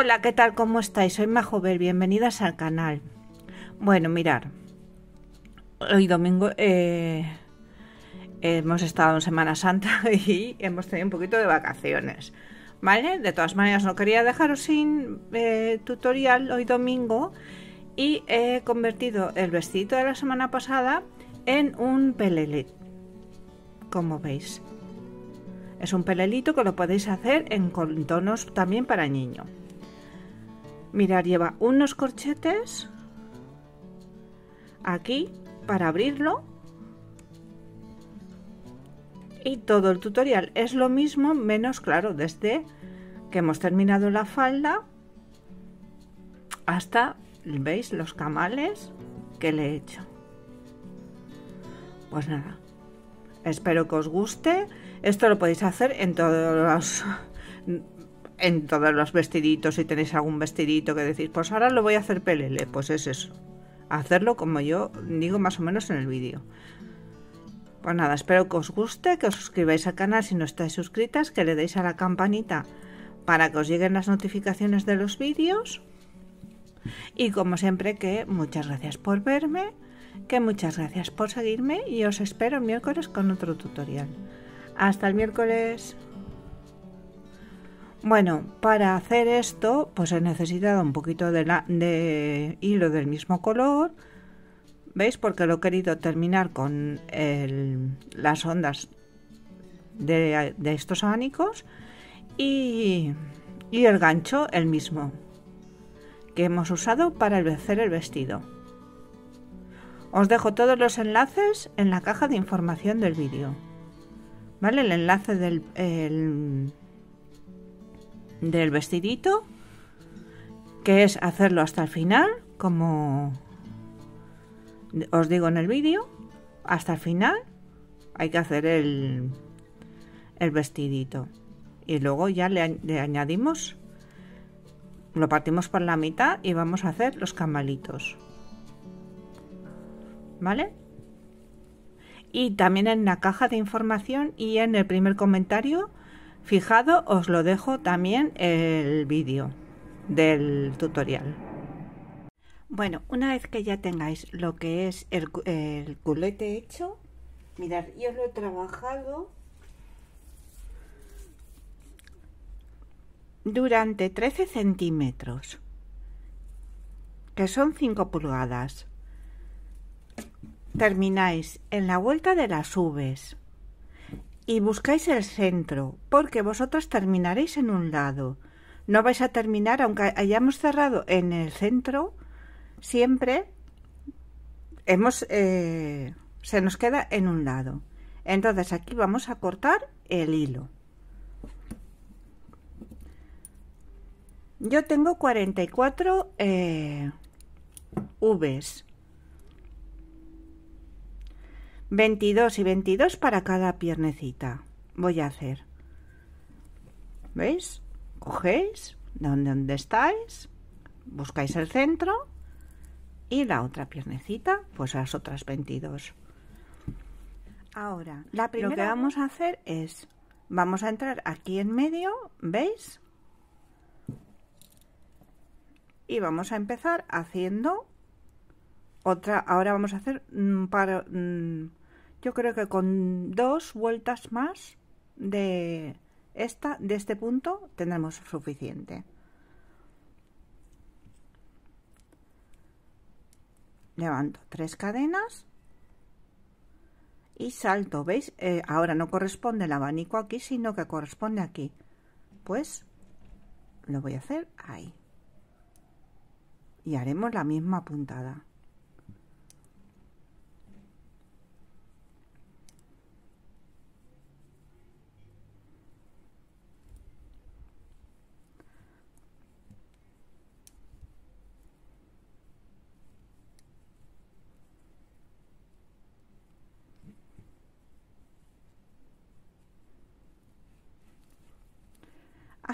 Hola, ¿qué tal? ¿Cómo estáis? Soy Majover, bienvenidas al canal. Bueno, mirar, hoy domingo eh, hemos estado en Semana Santa y hemos tenido un poquito de vacaciones, ¿vale? De todas maneras, no quería dejaros sin eh, tutorial hoy domingo y he convertido el vestido de la semana pasada en un pelelet, como veis. Es un pelelito que lo podéis hacer en tonos también para niño. Mirar, lleva unos corchetes aquí para abrirlo. Y todo el tutorial es lo mismo, menos claro, desde que hemos terminado la falda hasta, ¿veis? Los camales que le he hecho. Pues nada, espero que os guste. Esto lo podéis hacer en todos los en todos los vestiditos, si tenéis algún vestidito que decís, pues ahora lo voy a hacer pelele, pues es eso. Hacerlo como yo digo más o menos en el vídeo. Pues nada, espero que os guste, que os suscribáis al canal si no estáis suscritas, que le deis a la campanita para que os lleguen las notificaciones de los vídeos. Y como siempre que muchas gracias por verme, que muchas gracias por seguirme y os espero miércoles con otro tutorial. Hasta el miércoles. Bueno, para hacer esto, pues he necesitado un poquito de, hilo del mismo color. ¿Veis? Porque lo he querido terminar con las ondas de, estos abanicos y, el gancho el mismo que hemos usado para hacer el vestido. Os dejo todos los enlaces en la caja de información del vídeo. ¿Vale? El enlace del del vestidito, que es hacerlo hasta el final, como os digo en el vídeo, hasta el final hay que hacer el, vestidito. Y luego ya le, le añadimos, lo partimos por la mitad y vamos a hacer los camalitos. ¿Vale? Y también en la caja de información y en el primer comentario Fijado, os lo dejo también el vídeo del tutorial. Bueno, una vez que ya tengáis lo que es el, culete hecho, mirad, yo lo he trabajado durante 13 centímetros, que son 5 pulgadas. Termináis en la vuelta de las uves y buscáis el centro, porque vosotros terminaréis en un lado. No vais a terminar, aunque hayamos cerrado en el centro, siempre hemos, eh, se nos queda en un lado. Entonces aquí vamos a cortar el hilo. Yo tengo 44 eh, Vs. 22 y 22 para cada piernecita voy a hacer ¿veis? cogéis donde, estáis buscáis el centro y la otra piernecita pues las otras 22 ahora la lo que vamos a hacer es vamos a entrar aquí en medio ¿veis? y vamos a empezar haciendo otra ahora vamos a hacer un par, yo creo que con dos vueltas más de esta de este punto tendremos suficiente levanto tres cadenas y salto veis eh, ahora no corresponde el abanico aquí sino que corresponde aquí pues lo voy a hacer ahí y haremos la misma puntada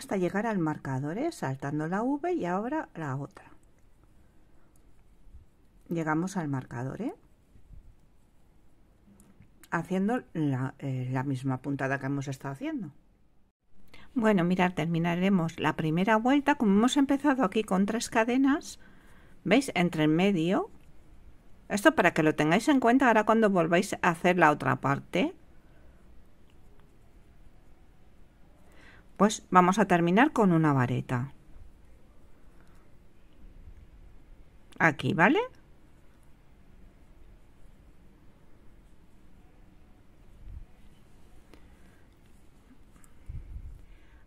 hasta llegar al marcador, es ¿eh? saltando la V y ahora la otra. Llegamos al marcador, ¿eh? haciendo la, eh, la misma puntada que hemos estado haciendo. Bueno, mirar terminaremos la primera vuelta. Como hemos empezado aquí con tres cadenas, ¿veis? Entre el medio. Esto para que lo tengáis en cuenta ahora cuando volváis a hacer la otra parte. Pues vamos a terminar con una vareta. Aquí, ¿vale?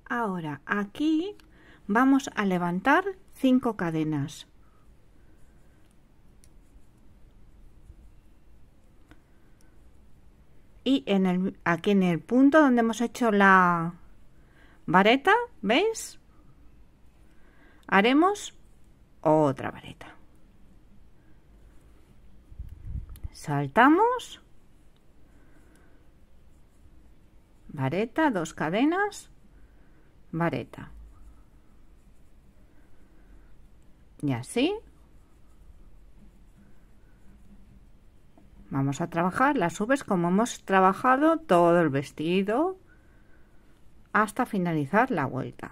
Ahora, aquí vamos a levantar cinco cadenas. Y en el, aquí en el punto donde hemos hecho la, vareta, ¿veis? Haremos otra vareta. Saltamos. Vareta, dos cadenas, vareta. Y así. Vamos a trabajar las uves como hemos trabajado todo el vestido, hasta finalizar la vuelta.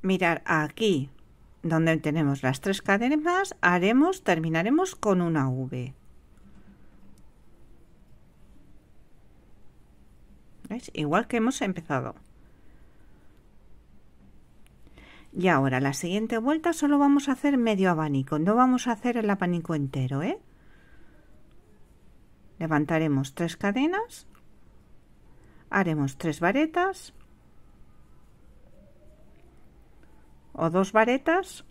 Mirar aquí, donde tenemos las tres cadenas, haremos, terminaremos con una V. es Igual que hemos empezado. Y ahora, la siguiente vuelta solo vamos a hacer medio abanico, no vamos a hacer el abanico entero, ¿eh? Levantaremos tres cadenas, haremos tres varetas o dos varetas,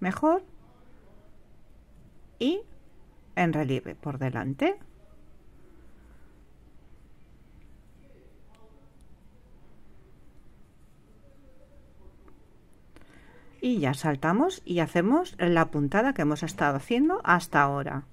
mejor, y en relieve por delante. y ya saltamos y hacemos la puntada que hemos estado haciendo hasta ahora.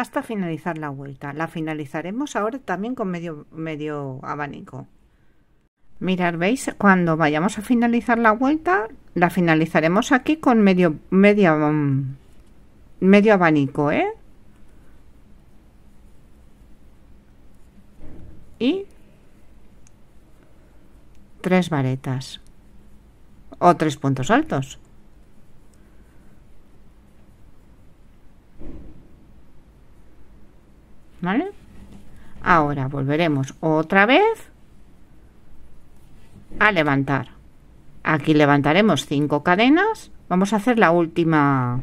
hasta finalizar la vuelta. La finalizaremos ahora también con medio, medio abanico. mirar ¿veis? Cuando vayamos a finalizar la vuelta, la finalizaremos aquí con medio, medio, mm, medio abanico, ¿eh? Y tres varetas o tres puntos altos. ¿vale? Ahora volveremos otra vez a levantar. Aquí levantaremos cinco cadenas. Vamos a hacer la última...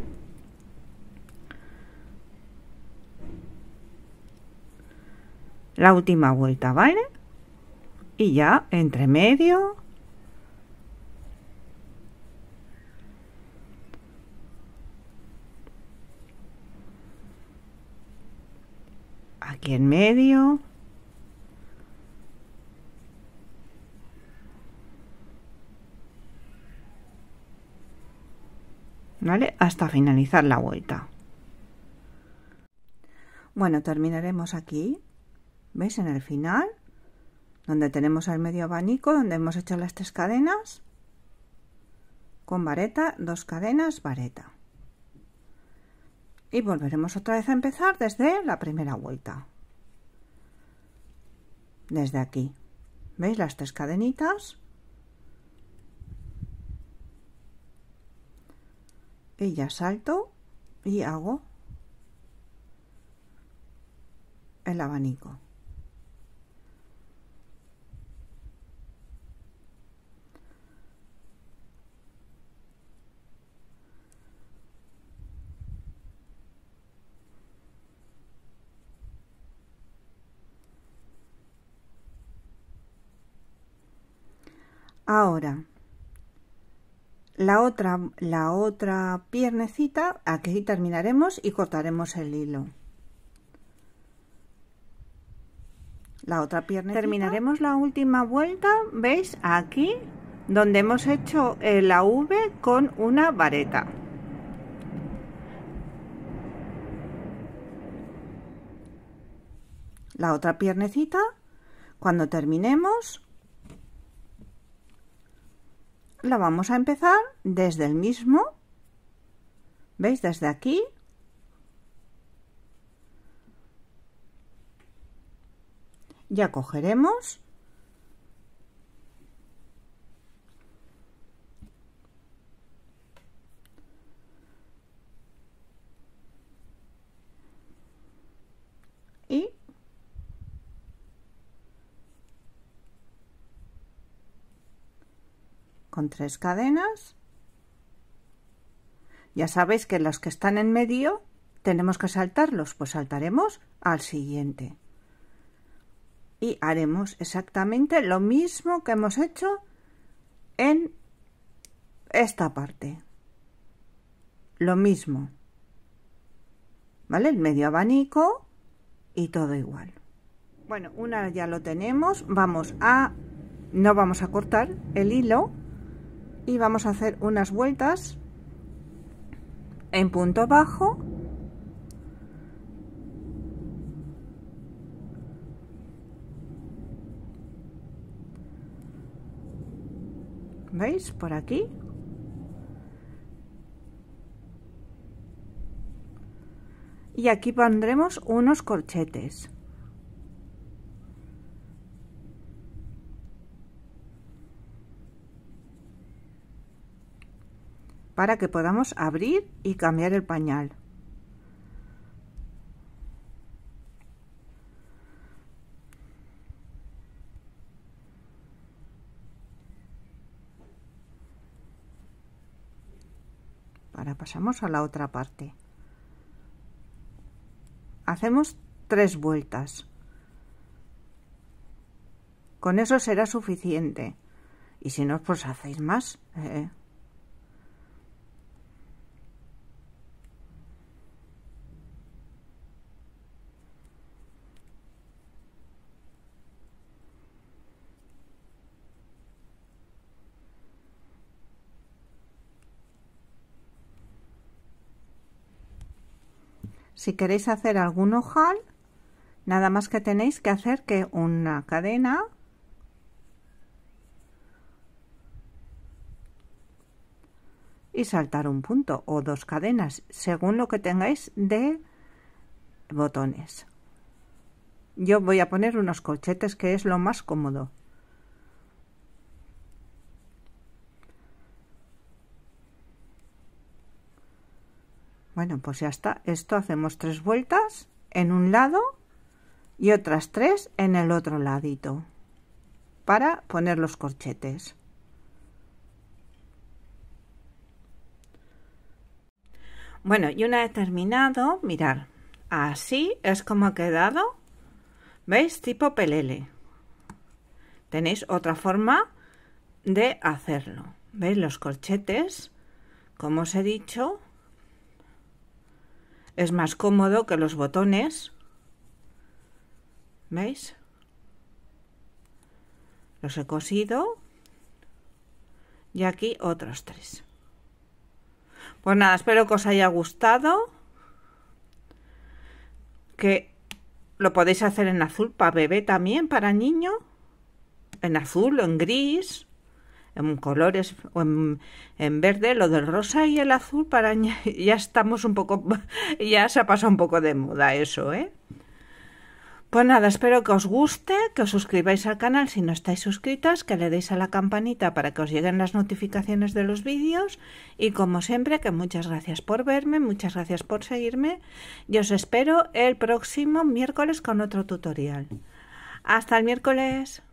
La última vuelta, ¿vale? Y ya entre medio aquí en medio ¿vale? Hasta finalizar la vuelta. Bueno, terminaremos aquí, ¿veis? En el final, donde tenemos el medio abanico, donde hemos hecho las tres cadenas, con vareta, dos cadenas, vareta. Y volveremos otra vez a empezar desde la primera vuelta desde aquí. ¿Veis las tres cadenitas? Y ya salto y hago el abanico. Ahora, la otra, la otra piernecita, aquí terminaremos y cortaremos el hilo. La otra pierna. Terminaremos la última vuelta, ¿veis? Aquí, donde hemos hecho eh, la V con una vareta. La otra piernecita, cuando terminemos, la vamos a empezar desde el mismo, ¿veis? Desde aquí. Ya cogeremos con tres cadenas. Ya sabéis que los que están en medio tenemos que saltarlos, pues saltaremos al siguiente. Y haremos exactamente lo mismo que hemos hecho en esta parte. Lo mismo. ¿Vale? El medio abanico y todo igual. Bueno, una ya lo tenemos. Vamos a... No vamos a cortar el hilo y vamos a hacer unas vueltas en punto bajo ¿veis? por aquí y aquí pondremos unos corchetes para que podamos abrir y cambiar el pañal. Ahora pasamos a la otra parte. Hacemos tres vueltas. Con eso será suficiente. Y si no, pues hacéis más. Eh, Si queréis hacer algún ojal, nada más que tenéis que hacer que una cadena y saltar un punto o dos cadenas según lo que tengáis de botones yo voy a poner unos corchetes que es lo más cómodo Bueno, pues ya está. Esto hacemos tres vueltas en un lado y otras tres en el otro ladito para poner los corchetes. Bueno, y una vez terminado, mirar, así es como ha quedado, ¿veis? Tipo pelele. Tenéis otra forma de hacerlo. ¿Veis los corchetes? Como os he dicho, es más cómodo que los botones. ¿Veis? Los he cosido. Y aquí otros tres. Pues nada, espero que os haya gustado. Que lo podéis hacer en azul para bebé también, para niño. En azul o en gris en colores en, verde, lo del rosa y el azul, para ya estamos un poco, ya se ha pasado un poco de moda eso, ¿eh? Pues nada, espero que os guste, que os suscribáis al canal si no estáis suscritas, que le deis a la campanita para que os lleguen las notificaciones de los vídeos y como siempre que muchas gracias por verme, muchas gracias por seguirme y os espero el próximo miércoles con otro tutorial. Hasta el miércoles.